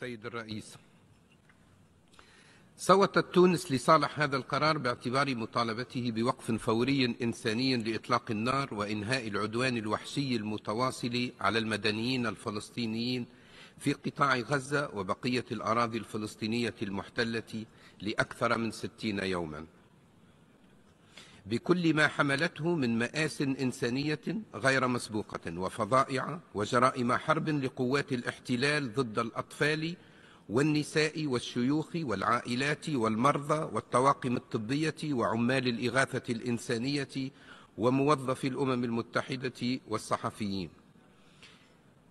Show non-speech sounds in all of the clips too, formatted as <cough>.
سيد الرئيس صوتت تونس لصالح هذا القرار باعتبار مطالبته بوقف فوري إنساني لإطلاق النار وإنهاء العدوان الوحشي المتواصل على المدنيين الفلسطينيين في قطاع غزة وبقية الأراضي الفلسطينية المحتلة لأكثر من ستين يوماً بكل ما حملته من مآس إنسانية غير مسبوقة وفظائع وجرائم حرب لقوات الاحتلال ضد الأطفال والنساء والشيوخ والعائلات والمرضى والطواقم الطبية وعمال الإغاثة الإنسانية وموظفي الأمم المتحدة والصحفيين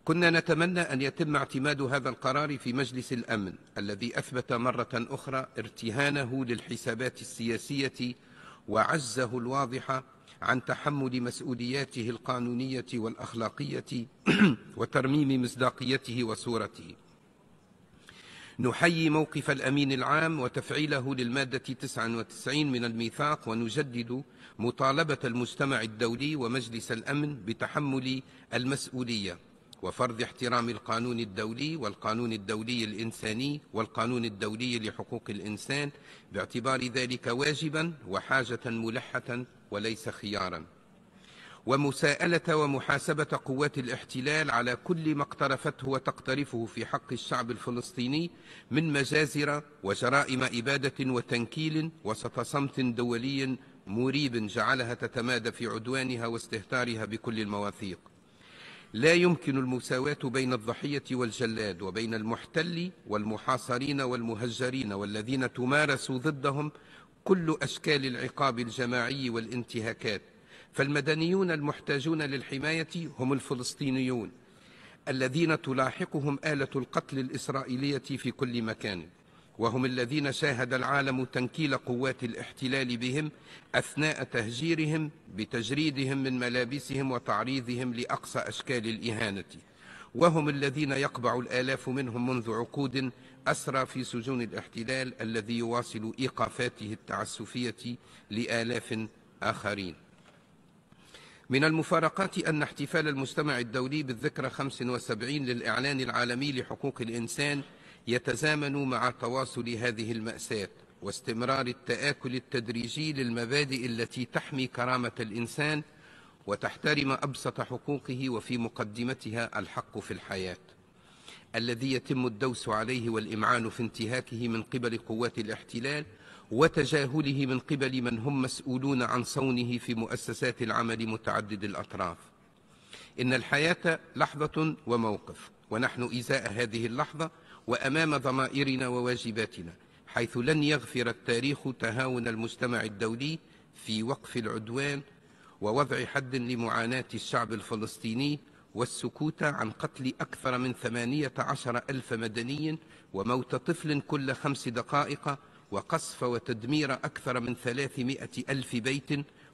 كنا نتمنى أن يتم اعتماد هذا القرار في مجلس الأمن الذي أثبت مرة أخرى ارتهانه للحسابات السياسية وعزه الواضحة عن تحمل مسؤولياته القانونية والأخلاقية <clears throat> وترميم مصداقيته وصورته نحيي موقف الأمين العام وتفعيله للمادة 99 من الميثاق ونجدد مطالبة المجتمع الدولي ومجلس الأمن بتحمل المسؤولية وفرض احترام القانون الدولي والقانون الدولي الإنساني والقانون الدولي لحقوق الإنسان باعتبار ذلك واجبا وحاجة ملحة وليس خيارا ومساءلة ومحاسبة قوات الاحتلال على كل ما اقترفته وتقترفه في حق الشعب الفلسطيني من مجازر وجرائم إبادة وتنكيل وسط صمت دولي مريب جعلها تتمادى في عدوانها واستهتارها بكل المواثيق لا يمكن المساواة بين الضحية والجلاد وبين المحتل والمحاصرين والمهجرين والذين تمارس ضدهم كل أشكال العقاب الجماعي والانتهاكات فالمدنيون المحتاجون للحماية هم الفلسطينيون الذين تلاحقهم آلة القتل الإسرائيلية في كل مكان وهم الذين شاهد العالم تنكيل قوات الاحتلال بهم أثناء تهجيرهم بتجريدهم من ملابسهم وتعريضهم لأقصى أشكال الإهانة وهم الذين يقبع الآلاف منهم منذ عقود أسرى في سجون الاحتلال الذي يواصل إيقافاته التعسفية لآلاف آخرين من المفارقات أن احتفال المجتمع الدولي بالذكرى 75 للإعلان العالمي لحقوق الإنسان يتزامن مع تواصل هذه المأساة واستمرار التآكل التدريجي للمبادئ التي تحمي كرامة الإنسان وتحترم أبسط حقوقه وفي مقدمتها الحق في الحياة الذي يتم الدوس عليه والإمعان في انتهاكه من قبل قوات الاحتلال وتجاهله من قبل من هم مسؤولون عن صونه في مؤسسات العمل متعدد الأطراف إن الحياة لحظة وموقف ونحن إزاء هذه اللحظة وأمام ضمائرنا وواجباتنا حيث لن يغفر التاريخ تهاون المجتمع الدولي في وقف العدوان ووضع حد لمعاناة الشعب الفلسطيني والسكوت عن قتل أكثر من ثمانية عشر ألف مدني وموت طفل كل خمس دقائق وقصف وتدمير أكثر من ثلاثمائة ألف بيت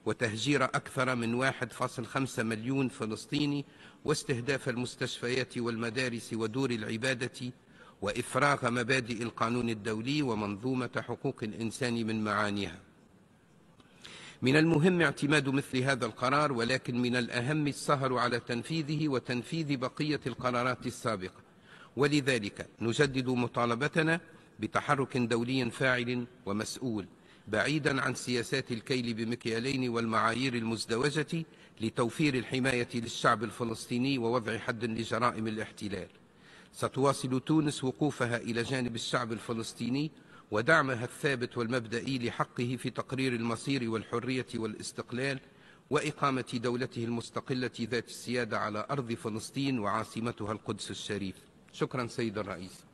وتهجير أكثر من 1.5 مليون فلسطيني واستهداف المستشفيات والمدارس ودور العبادة وإفراغ مبادئ القانون الدولي ومنظومة حقوق الإنسان من معانيها من المهم اعتماد مثل هذا القرار ولكن من الأهم السهر على تنفيذه وتنفيذ بقية القرارات السابقة ولذلك نجدد مطالبتنا بتحرك دولي فاعل ومسؤول بعيدا عن سياسات الكيل بمكيالين والمعايير المزدوجة لتوفير الحماية للشعب الفلسطيني ووضع حد لجرائم الاحتلال ستواصل تونس وقوفها إلى جانب الشعب الفلسطيني ودعمها الثابت والمبدئي لحقه في تقرير المصير والحرية والاستقلال وإقامة دولته المستقلة ذات السيادة على أرض فلسطين وعاصمتها القدس الشريف شكرا سيد الرئيس